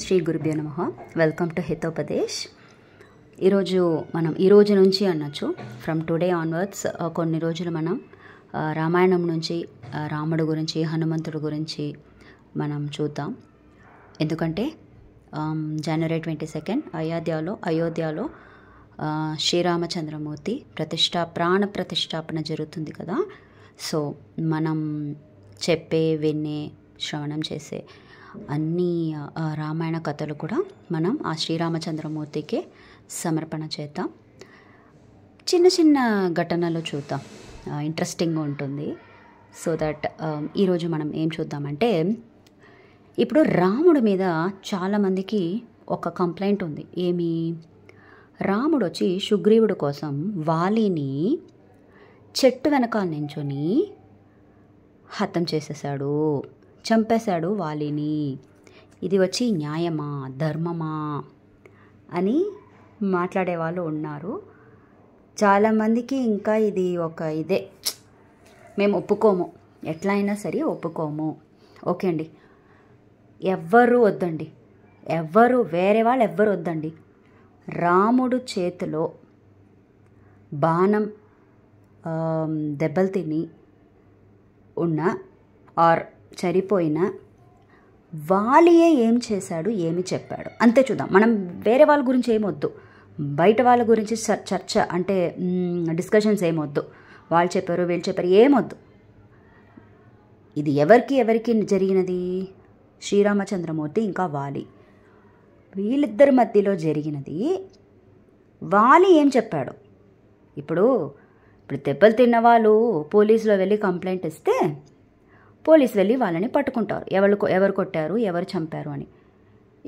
శ్రీ గురుభ్యో నమ welcome to హితోపదేశ్ ఈరోజు మనం ఈ రోజు నుంచి అనొచ్చు ఫ్రమ్ టుడే ఆన్వర్డ్స్ కొన్ని రోజులు మనం రామాయణం నుంచి రాముడు గురించి హనుమంతుడు గురించి మనం చూద్దాం ఎందుకంటే జనవరి ట్వంటీ సెకండ్ అయోధ్యలో అయోధ్యలో శ్రీరామచంద్రమూర్తి ప్రతిష్ట ప్రాణ ప్రతిష్టాపన జరుగుతుంది కదా సో మనం చెప్పే వినే శ్రవణం చేసే అన్ని రామాయణ కథలు కూడా మనం ఆ శ్రీరామచంద్రమూర్తికి సమర్పణ చేద్దాం చిన్న చిన్న ఘటనలు చూద్దాం ఇంట్రెస్టింగ్గా ఉంటుంది సో దట్ ఈరోజు మనం ఏం చూద్దామంటే ఇప్పుడు రాముడి మీద చాలామందికి ఒక కంప్లైంట్ ఉంది ఏమి రాముడు వచ్చి సుగ్రీవుడి కోసం వాలిని చెట్టు వెనకాల నించుని హతం చేసేసాడు చంపేశాడు వాలిని ఇది వచ్చి న్యాయమా ధర్మమా అని మాట్లాడే వాళ్ళు ఉన్నారు చాలామందికి ఇంకా ఇది ఒక ఇదే మేము ఒప్పుకోము ఎట్లా అయినా సరే ఒప్పుకోము ఓకే అండి ఎవ్వరూ వద్దండి ఎవ్వరు వేరే వాళ్ళు ఎవ్వరు వద్దండి రాముడు చేతిలో బాణం దెబ్బలు తిని ఉన్న ఆర్ చనిపోయిన వాలియే ఏం చేశాడు ఏమి చెప్పాడు అంతే చూద్దాం మనం వేరే వాళ్ళ గురించి ఏమొద్దు బయట వాళ్ళ గురించి చర్చ అంటే డిస్కషన్స్ ఏమొద్దు వాళ్ళు చెప్పారు వీళ్ళు చెప్పారు ఏమొద్దు ఇది ఎవరికి ఎవరికి జరిగినది శ్రీరామచంద్రమూర్తి ఇంకా వాలి వీళ్ళిద్దరి మధ్యలో జరిగినది వాలి ఏం చెప్పాడు ఇప్పుడు ఇప్పుడు దెబ్బలు తిన్న వాళ్ళు పోలీసులో వెళ్ళి కంప్లైంట్ ఇస్తే పోలీసు వెళ్ళి వాళ్ళని పట్టుకుంటారు ఎవరు ఎవరు కొట్టారు ఎవరు చంపారు అని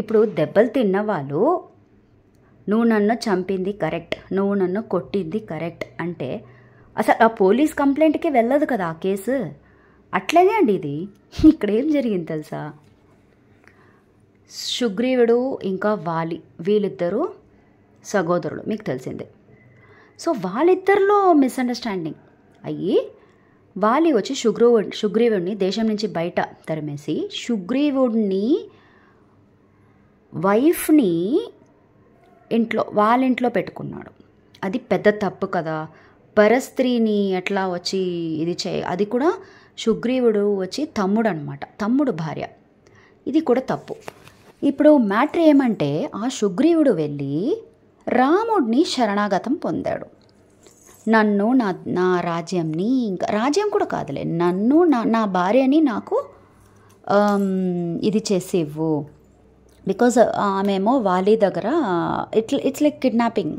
ఇప్పుడు దెబ్బలు తిన్న వాళ్ళు నువ్వు నన్ను చంపింది కరెక్ట్ నువ్వు నన్ను కొట్టింది కరెక్ట్ అంటే అసలు ఆ పోలీస్ కంప్లైంట్కి వెళ్ళదు కదా ఆ కేసు అట్లనే అండి ఇది ఇక్కడ ఏం జరిగింది తెలుసా సుగ్రీవుడు ఇంకా వాలి వీళ్ళిద్దరూ సహోదరుడు మీకు తెలిసిందే సో వాళ్ళిద్దరిలో మిస్అండర్స్టాండింగ్ అయ్యి వాలి వచ్చి సుగ్రీవు సుగ్రీవుడిని దేశం నుంచి బయట తరిమేసి సుగ్రీవుడిని వైఫ్ని ఇంట్లో వాళ్ళ ఇంట్లో పెట్టుకున్నాడు అది పెద్ద తప్పు కదా పరస్త్రీని ఎట్లా వచ్చి ఇది చేయ అది కూడా సుగ్రీవుడు వచ్చి తమ్ముడు అనమాట తమ్ముడు భార్య ఇది కూడా తప్పు ఇప్పుడు మ్యాటర్ ఏమంటే ఆ సుగ్రీవుడు వెళ్ళి రాముడిని శరణాగతం పొందాడు నన్ను నా నా రాజ్యంని ఇంకా రాజ్యం కూడా కాదులే నన్ను నా నా భార్యని నాకు ఇది చేసి ఇవ్వు బికాజ్ ఆమెమో వాలి దగ్గర it it's like kidnapping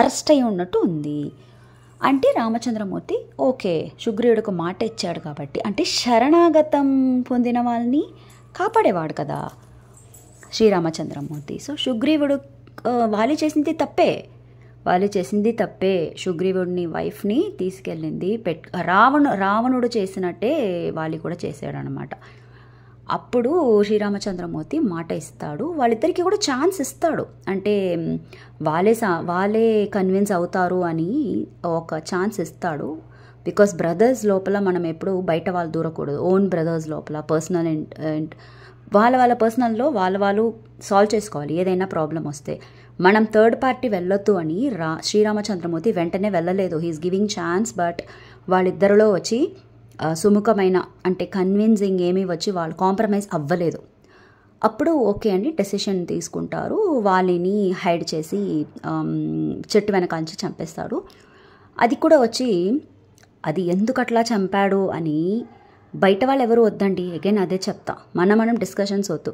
arrest అయి ఉన్నట్టు ఉంది అంటే రామచంద్రమూర్తి ఓకే సుగ్రీవుడికి మాట ఇచ్చాడు కాబట్టి అంటే శరణాగతం పొందిన వాళ్ళని కాపాడేవాడు కదా శ్రీరామచంద్రమూర్తి సో సుగ్రీవుడు వాలి చేసింది తప్పే వాళ్ళు చేసింది తప్పే సుగ్రీవుడిని వైఫ్ని తీసుకెళ్ళింది పెట్ రావణు రావణుడు చేసినట్టే వాళ్ళు కూడా చేశాడనమాట అప్పుడు శ్రీరామచంద్రమూర్తి మాట ఇస్తాడు వాళ్ళిద్దరికీ కూడా ఛాన్స్ ఇస్తాడు అంటే వాళ్ళే సా వాళ్ళే కన్విన్స్ అవుతారు అని ఒక ఛాన్స్ ఇస్తాడు బికాస్ బ్రదర్స్ లోపల మనం ఎప్పుడు బయట వాళ్ళు దూరకూడదు ఓన్ బ్రదర్స్ లోపల పర్సనల్ వాళ్ళ వాళ్ళ పర్సనల్లో వాళ్ళ వాళ్ళు సాల్వ్ చేసుకోవాలి ఏదైనా ప్రాబ్లం వస్తే మనం థర్డ్ పార్టీ వెళ్ళొద్దు అని రా శ్రీరామచంద్రమూర్తి వెంటనే వెళ్ళలేదు హీఈస్ గివింగ్ ఛాన్స్ బట్ వాళ్ళిద్దరిలో వచ్చి సుముఖమైన అంటే కన్విన్సింగ్ ఏమీ వచ్చి వాళ్ళు కాంప్రమైజ్ అవ్వలేదు అప్పుడు ఓకే అని డెసిషన్ తీసుకుంటారు వాళ్ళని హైడ్ చేసి చెట్టు వెనకాంచి చంపేస్తాడు అది కూడా వచ్చి అది ఎందుకు అట్లా చంపాడు అని బయట వాళ్ళు ఎవరు వద్దండి అగైన్ అదే చెప్తా మనం మనం డిస్కషన్స్ వద్దు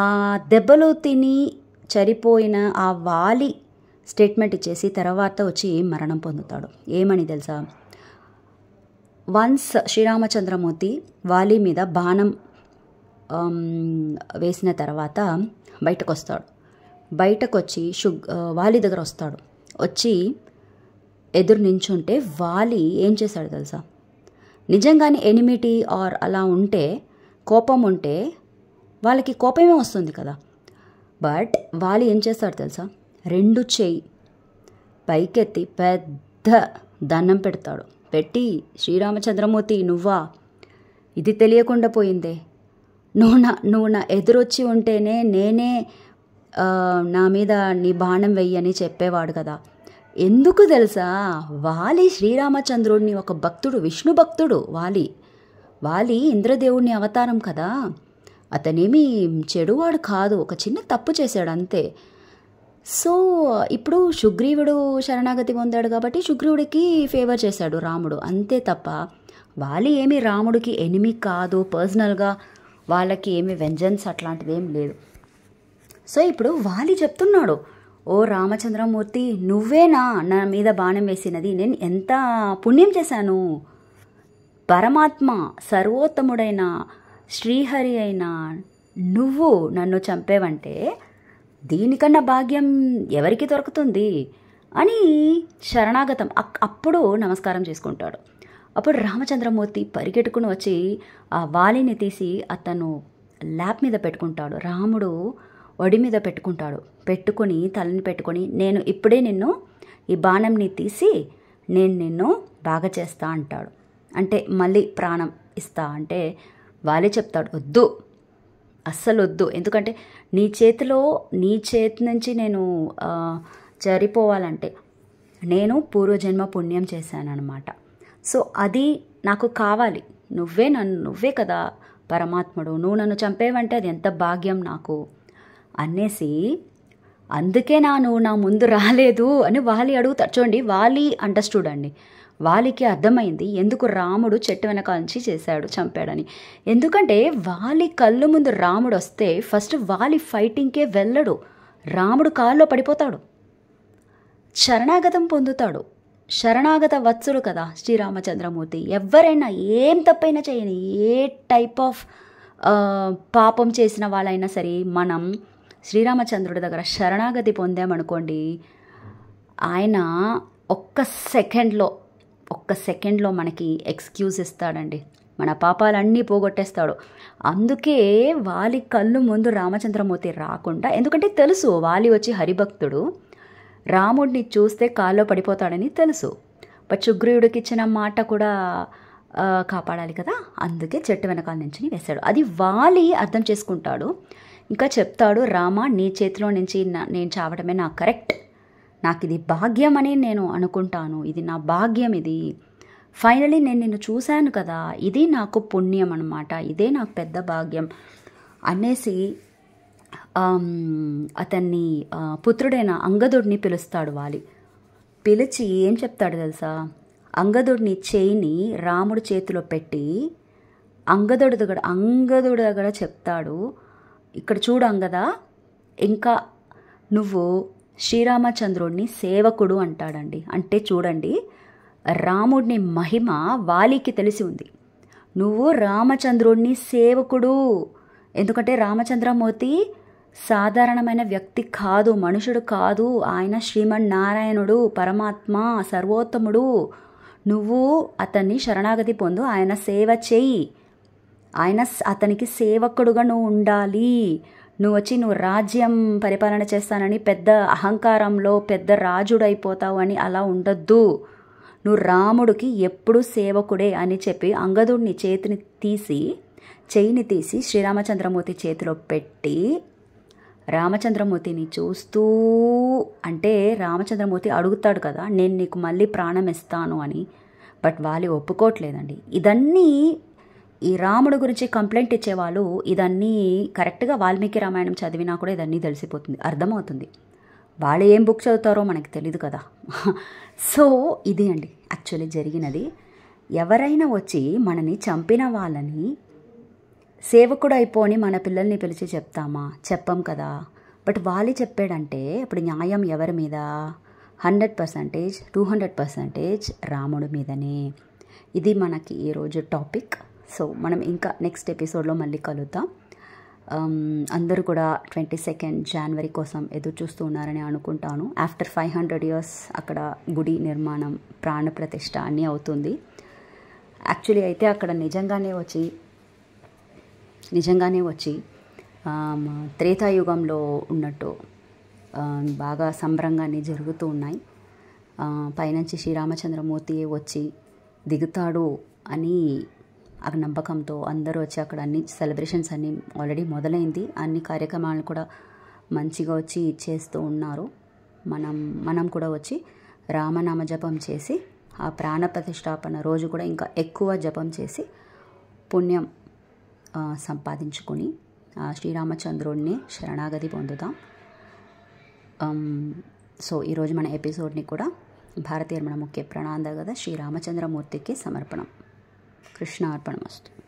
ఆ దెబ్బలు తిని చనిపోయిన ఆ వాలి స్టేట్మెంట్ ఇచ్చేసి తర్వాత వచ్చి మరణం పొందుతాడు ఏమని తెలుసా వన్స్ శ్రీరామచంద్రమూర్తి వాలి మీద బాణం వేసిన తర్వాత బయటకు వస్తాడు బయటకు వచ్చి షుగ్ వాలి దగ్గర వస్తాడు వచ్చి ఎదురు నించుంటే వాలి ఏం చేశాడు తెలుసా నిజంగానే ఎనిమిటీ ఆర్ అలా ఉంటే కోపం ఉంటే వాళ్ళకి కోపమే వస్తుంది కదా బట్ వాళ్ళు ఏం చేస్తారు తెలుసా రెండు చేయి పైకెత్తి పెద్ద దండం పెడతాడు పెట్టి శ్రీరామచంద్రమూర్తి నువ్వా ఇది తెలియకుండా పోయిందే నువ్వు నా నువ్వు నా ఎదురొచ్చి ఉంటేనే నేనే నా మీద నీ బాణం వెయ్యని చెప్పేవాడు కదా ఎందుకు తెలుసా వాలి శ్రీరామచంద్రుడిని ఒక భక్తుడు విష్ణు భక్తుడు వాలి వాలి ఇంద్రదేవుని అవతారం కదా అతనేమి చెడువాడు కాదు ఒక చిన్న తప్పు చేశాడు అంతే సో ఇప్పుడు సుగ్రీవుడు శరణాగతి పొందాడు కాబట్టి సుగ్రీవుడికి ఫేవర్ చేశాడు రాముడు అంతే తప్ప వాళ్ళు ఏమి రాముడికి ఎనిమి కాదు పర్సనల్గా వాళ్ళకి ఏమి వెంజన్స్ అట్లాంటిది ఏం లేదు సో ఇప్పుడు వాలి చెప్తున్నాడు ఓ రామచంద్రమూర్తి నువ్వేనా నా మీద బాణం వేసినది నేను ఎంత పుణ్యం చేశాను పరమాత్మ సర్వోత్తముడైన శ్రీహరి అయినా నువ్వు నన్ను చంపేవంటే దీనికన్నా భాగ్యం ఎవరికి దొరుకుతుంది అని శరణాగతం అప్పుడు నమస్కారం చేసుకుంటాడు అప్పుడు రామచంద్రమూర్తి పరిగెట్టుకుని వచ్చి ఆ వాలిని తీసి అతను ల్యాప్ మీద పెట్టుకుంటాడు రాముడు ఒడి మీద పెట్టుకుంటాడు పెట్టుకొని తలని పెట్టుకొని నేను ఇప్పుడే నిన్ను ఈ బాణంని తీసి నేను నిన్ను బాగా చేస్తా అంటాడు అంటే మళ్ళీ ప్రాణం ఇస్తా అంటే వాళ్ళే చెప్తాడు వద్దు అస్సలు వద్దు ఎందుకంటే నీ చేతిలో నీ చేతి నుంచి నేను జరిపోవాలంటే నేను పూర్వజన్మ పుణ్యం చేశానన్నమాట సో అది నాకు కావాలి నువ్వే నన్ను నువ్వే కదా పరమాత్ముడు నువ్వు నన్ను చంపేవంటే అది ఎంత భాగ్యం నాకు అనేసి అందుకే నా నువ్వు నా ముందు రాలేదు అని వాలి అడుగుతా చూడండి వాలి అండర్స్టూడ్ అండి వాలికి అర్థమైంది ఎందుకు రాముడు చెట్టు నుంచి చేశాడు చంపాడని ఎందుకంటే వాలి కళ్ళు ముందు రాముడు వస్తే ఫస్ట్ వాలి ఫైటింగ్కే వెళ్ళడు రాముడు కాల్లో పడిపోతాడు శరణాగతం పొందుతాడు శరణాగత వత్సుడు కదా శ్రీరామచంద్రమూర్తి ఎవరైనా ఏం తప్పైనా చేయని ఏ టైప్ ఆఫ్ పాపం చేసిన వాళ్ళైనా సరే మనం శ్రీరామచంద్రుడి దగ్గర శరణాగతి పొందామనుకోండి ఆయన ఒక్క సెకండ్లో ఒక్క సెకండ్లో మనకి ఎక్స్క్యూజ్ ఇస్తాడండి మన పాపాలన్నీ పోగొట్టేస్తాడు అందుకే వాలి కళ్ళు ముందు రామచంద్రమూర్తి రాకుండా ఎందుకంటే తెలుసు వాలి వచ్చి హరిభక్తుడు రాముడిని చూస్తే కాల్లో పడిపోతాడని తెలుసు బట్ సుగ్రీవుడికి ఇచ్చిన మాట కూడా కాపాడాలి కదా అందుకే చెట్టు వెనకాల నుంచి వేశాడు అది వాలి అర్థం చేసుకుంటాడు ఇంకా చెప్తాడు రామ నీ చేతిలో నుంచి నేను చావడమే నా కరెక్ట్ నాకు ఇది భాగ్యం అని నేను అనుకుంటాను ఇది నా భాగ్యం ఇది ఫైనలీ నేను నిన్ను చూశాను కదా ఇది నాకు పుణ్యం అనమాట ఇదే నాకు పెద్ద భాగ్యం అనేసి అతన్ని పుత్రుడైన అంగదుడిని పిలుస్తాడు వాలి పిలిచి ఏం చెప్తాడు తెలుసా అంగదుడిని చేయిని రాముడి చేతిలో పెట్టి అంగదుడి దగ్గర అంగదుడి దగ్గర చెప్తాడు ఇక్కడ చూడు అంగదా ఇంకా నువ్వు శ్రీరామచంద్రుడిని సేవకుడు అంటాడండి అంటే చూడండి రాముడిని మహిమ వాలికి తెలిసి ఉంది నువ్వు రామచంద్రుడిని సేవకుడు ఎందుకంటే రామచంద్రమూర్తి సాధారణమైన వ్యక్తి కాదు మనుషుడు కాదు ఆయన శ్రీమన్నారాయణుడు పరమాత్మ సర్వోత్తముడు నువ్వు అతన్ని శరణాగతి పొందు ఆయన సేవ చేయి ఆయన అతనికి సేవకుడుగా నువ్వు ఉండాలి నువ్వు వచ్చి నువ్వు రాజ్యం పరిపాలన చేస్తానని పెద్ద అహంకారంలో పెద్ద రాజుడైపోతావు అని అలా ఉండొద్దు నువ్వు రాముడికి ఎప్పుడు సేవకుడే అని చెప్పి అంగదుడిని చేతిని తీసి చేయిని తీసి శ్రీరామచంద్రమూర్తి చేతిలో పెట్టి రామచంద్రమూర్తిని చూస్తూ అంటే రామచంద్రమూర్తి అడుగుతాడు కదా నేను నీకు మళ్ళీ ప్రాణం ఇస్తాను అని బట్ వాళ్ళు ఒప్పుకోవట్లేదండి ఇదన్నీ ఈ రాముడు గురించి కంప్లైంట్ ఇచ్చేవాళ్ళు ఇదన్నీ కరెక్ట్గా వాల్మీకి రామాయణం చదివినా కూడా ఇదన్నీ తెలిసిపోతుంది అర్థమవుతుంది వాళ్ళు ఏం బుక్ చదువుతారో మనకి తెలియదు కదా సో ఇది అండి యాక్చువల్లీ జరిగినది ఎవరైనా వచ్చి మనని చంపిన వాళ్ళని సేవకుడు అయిపోని మన పిల్లల్ని పిలిచి చెప్తామా చెప్పం కదా బట్ వాళ్ళు చెప్పాడంటే ఇప్పుడు న్యాయం ఎవరి మీద hundred percentage two hundred percentage రాముడి మీదనే ఇది మనకి ఈరోజు టాపిక్ సో మనం ఇంకా నెక్స్ట్ ఎపిసోడ్లో మళ్ళీ కలుద్దాం um, అందరూ కూడా ట్వంటీ సెకండ్ జనవరి కోసం ఎదురు చూస్తూ ఉన్నారని అనుకుంటాను ఆఫ్టర్ ఫైవ్ హండ్రెడ్ ఇయర్స్ అక్కడ గుడి నిర్మాణం ప్రాణ ప్రతిష్ట అన్నీ అవుతుంది యాక్చువల్లీ అయితే అక్కడ నిజంగానే వచ్చి నిజంగానే వచ్చి um, త్రేతాయుగంలో ఉన్నట్టు um, బాగా సంబరంగానే జరుగుతూ ఉన్నాయి uh, పైనుంచి శ్రీరామచంద్రమూర్తి వచ్చి దిగుతాడు అని ఆ నమ్మకంతో అందరూ వచ్చి అక్కడ అన్ని సెలబ్రేషన్స్ అన్నీ ఆల్రెడీ మొదలైంది అన్ని కార్యక్రమాలను కూడా మంచిగా వచ్చి చేస్తూ ఉన్నారు మనం మనం కూడా వచ్చి రామనామ జపం చేసి ఆ ప్రాణ ప్రతిష్టాపన రోజు కూడా ఇంకా ఎక్కువ జపం చేసి పుణ్యం సంపాదించుకొని శ్రీరామచంద్రుడిని శరణాగతి పొందుతాం సో ఈరోజు మన ఎపిసోడ్ని కూడా భారతీయ మన ముఖ్య ప్రణాంద కదా శ్రీరామచంద్రమూర్తికి సమర్పణం कृष्णार्पणमस्तु